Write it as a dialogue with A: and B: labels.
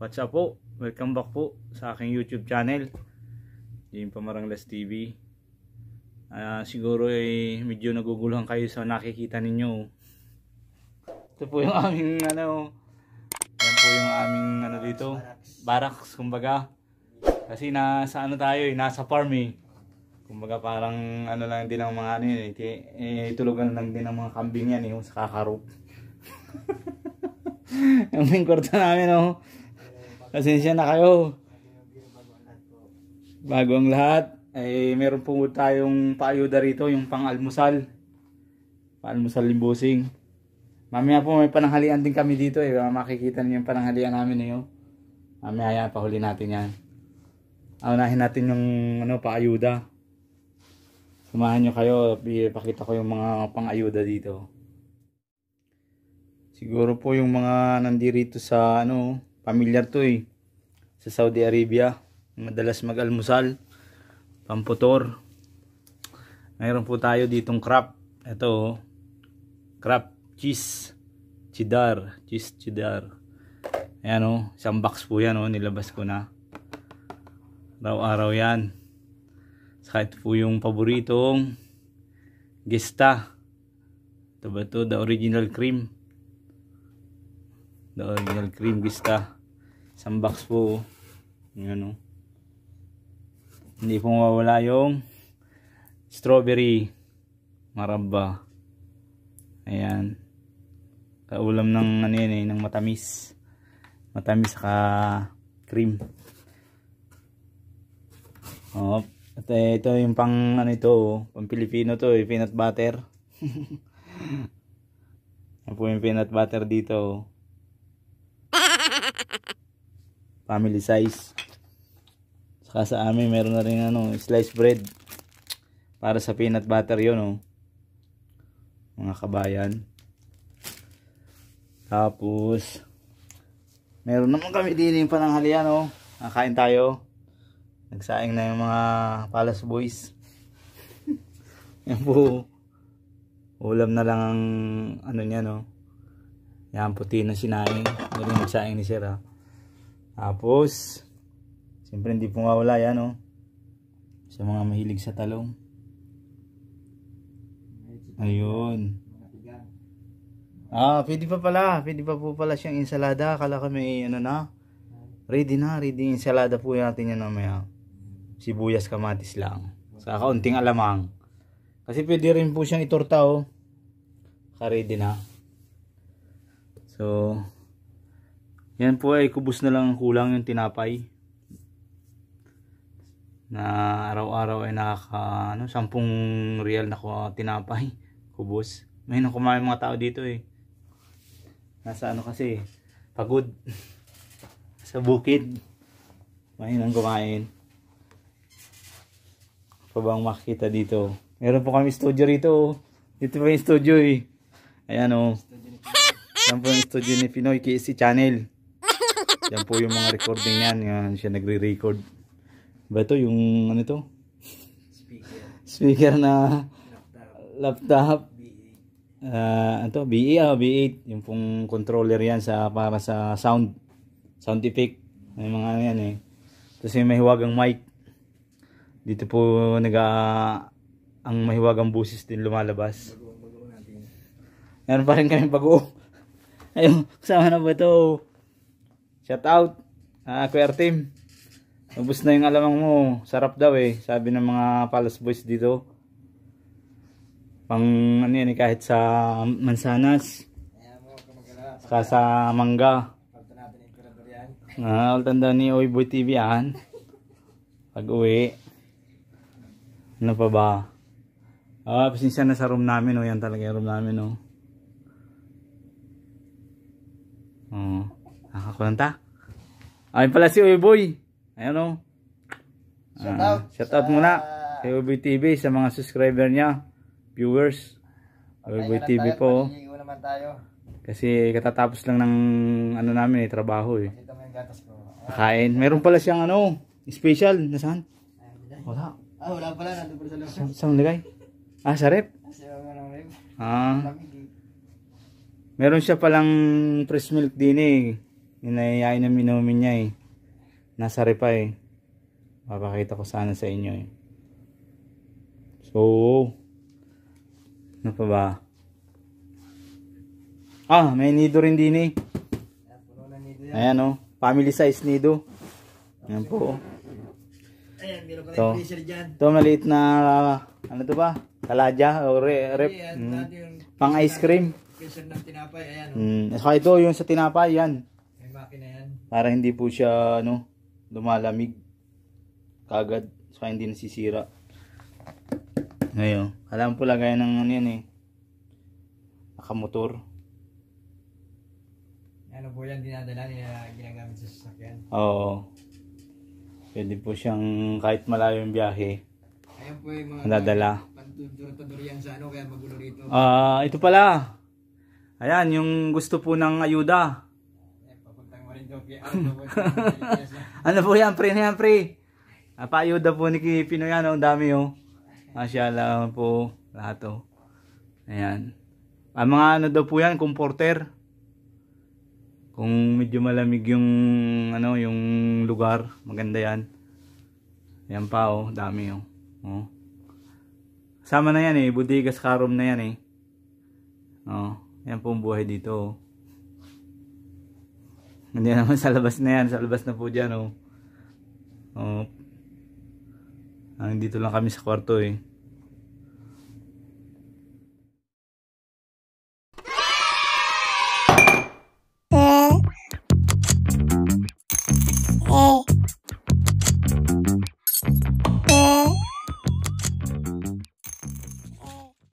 A: What's up po? Welcome back po sa aking YouTube channel Jim Pamaranglas TV uh, ah, Siguro ay eh, medyo naguguluhan kayo sa nakikita ninyo Ito po yung aming ano Yan po yung aming ano dito Barracks kumbaga Kasi nasa ano tayo eh, nasa farm eh Kumbaga parang ano lang din ang mga ano yun eh, eh Tulugan lang din ang mga kambing yan eh Sa kakarop Yung main kwarto namin oh Pasensya na kayo. Bago ang lahat, ay meron po tayong paayuda rito, yung pang-almusal. Pang-almusal limbosing. Mamaya po may pananghalian din kami dito eh. Makikita niyo yung pananghalian namin eh. Oh. Mamaya yan, pahuli natin yan. Aunahin natin yung ano, paayuda. Sumahan nyo kayo, ipakita ko yung mga pang-ayuda dito. Siguro po yung mga nandirito sa ano, Pamilyar to eh. Sa Saudi Arabia. Madalas mag-almusal. Pamputor. Mayroon po tayo ditong crap. Ito oh. Crap cheese. Cheddar. Cheese cheddar. Ayan oh. Isang box po yan oh. Nilabas ko na. Araw-araw yan. Saka ito po yung paboritong gesta. Ito ba ito? The original cream the original green vista isang box po yun o oh. hindi po mawawala yung strawberry maraba ayan kaulam ng ano yan eh, ng matamis matamis ka cream oh at eh, ito yung pang ano ito oh, pang Pilipino to eh, peanut butter yan po yung peanut butter dito oh family size saka sa amin meron na rin ano slice bread para sa peanut butter yun oh mga kabayan tapos meron naman kami din yung pananghalian oh nakain tayo nagsaing na yung mga palace boys yan po ulam na lang ang ano niya no yan puti na sinaing galing nagsaing ni sir ah. Tapos, siyempre hindi po nga wala yan, oh. Sa mga mahilig sa talong. Ayun. Ah, pwede pa pala. Pwede pa po pala siyang insalada. Akala kami, ano na. Ready na. Ready insalada po natin yan mamaya. Sibuyas kamatis lang. Sa kaunting alamang. Kasi pwede rin po siyang itorta, oh. Ka-ready na. So, yan po ay kubos na lang kulang yung tinapay. Na araw-araw ay nakaka ano, 10 real na tinapay. Kubos. May nang kumain mga tao dito eh. Nasa ano kasi pagod. Sa bukid. May nang kumain. Ano pa bang makita dito? Meron po kami studio rito. Oh. Dito pa yung studio eh. Ayan o. Oh. Yan po yung studio ni Pinoy KC Channel. Yan po yung mga recording niyan. Yan siya nagre-record. Ba ito yung ano ito? Speaker. Speaker na laptop. laptop. Uh, ito, BE, oh, B8. Yung pong controller yan sa, para sa sound. Sound effect. May mga ano yan eh. Tapos may mahiwagang mic. Dito po nag naga ah, ang mahiwagang busis din lumalabas. Bago, bago natin. Yan pa rin kami bago. Ayun, kasama na ba ito? Shout out, uh, Kuya Artim. Ubus na yung alamang mo. Sarap daw eh. Sabi ng mga Palace Boys dito. Pang ano yan eh, kahit sa mansanas. Sa sa mangga. Ah, uh, tanda ni Oy Boy TV yan. Pag uwi. Ano pa ba? Ah, pasensya na sa room namin oh. Yan talaga yung room namin oh. Oh. Nakakulanta. Ayun pala si Uyboy. Ayun o. Uh, shout ah, out. Shout out sa... muna. Uyboy TV sa mga subscriber niya. Viewers. Uyboy TV tayo, po. naman tayo. Kasi katatapos lang ng ano namin eh, trabaho eh. Makita mo yung gatas ko. Kain. Meron pala siyang ano, special. Nasaan? Wala. Ah, wala pala. Nandun pala sa loob. Sa, saan nilagay? Ah, sa rep? Ah, sa rep. Ah. Eh. Meron siya palang fresh milk din eh inayayain ang minumin niya eh. Nasa repa eh. Papakita ko sana sa inyo eh. So, ano pa ba? Ah, may nido rin din eh. Ayan oh, family size nido. Ayan po Ayan, meron pa so, freezer dyan. Ito, maliit na, ano to ba? Taladya o re, rep. Mm. Pang ice cream. Freezer ng tinapay, ayan. Oh. Mm. So, ito yung sa tinapay, yan akin na yan. Para hindi po siya ano, lumalamig kagad. So hindi nasisira. Ngayon, alam po lagay ng ano yan eh. Nakamotor. Ano po yan dinadala niya ginagamit sa sasakyan? Oo. Pwede po siyang kahit malayo yung biyahe. Ayan po yung mga nadadala. Pantudor sa ano kaya magulo rito. Ah, uh, ito pala. Ayan, yung gusto po ng ayuda. Ano, ano po yan, pre na ano yan, pre? Napayuda po ni Pinoy yan. Ang dami, oh. Masyala oh, po. Lahat, oh. Ayan. Ang ah, mga ano daw po yan, comforter. Kung medyo malamig yung, ano, yung lugar. Maganda yan. Ayan pa, oh. Dami, oh. oh. Sama na yan, eh. Budigas karom na yan, eh. Oh. Ayan po ang buhay dito, oh. Nandiyan naman sa labas na yan. Sa labas na po dyan, oh. Oh. Ang ah, dito lang kami sa kwarto, eh.